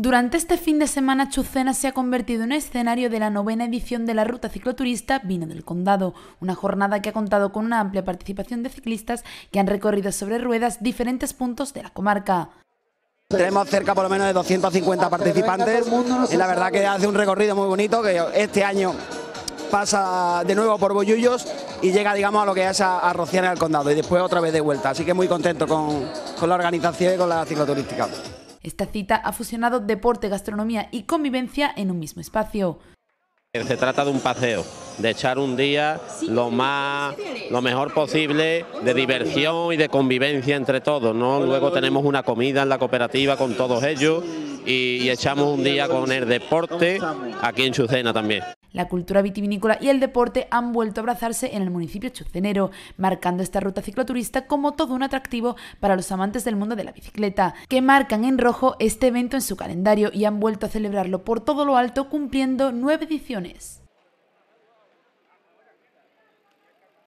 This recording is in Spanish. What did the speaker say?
Durante este fin de semana, Chucena se ha convertido en escenario de la novena edición de la Ruta Cicloturista Vino del Condado, una jornada que ha contado con una amplia participación de ciclistas que han recorrido sobre ruedas diferentes puntos de la comarca. Tenemos cerca por lo menos de 250 participantes. y La verdad que hace un recorrido muy bonito que este año pasa de nuevo por Boyullos y llega, digamos, a lo que es a, Rociana del Condado y después otra vez de vuelta. Así que muy contento con la organización y con la cicloturística. Esta cita ha fusionado deporte, gastronomía y convivencia en un mismo espacio. Se trata de un paseo, de echar un día lo más, lo mejor posible de diversión y de convivencia entre todos, Luego tenemos una comida en la cooperativa con todos ellos y, y echamos un día con el deporte aquí en Chucena también. La cultura vitivinícola y el deporte han vuelto a abrazarse en el municipio chucenero, marcando esta ruta cicloturista como todo un atractivo para los amantes del mundo de la bicicleta, que marcan en rojo este evento en su calendario y han vuelto a celebrarlo por todo lo alto cumpliendo nueve ediciones.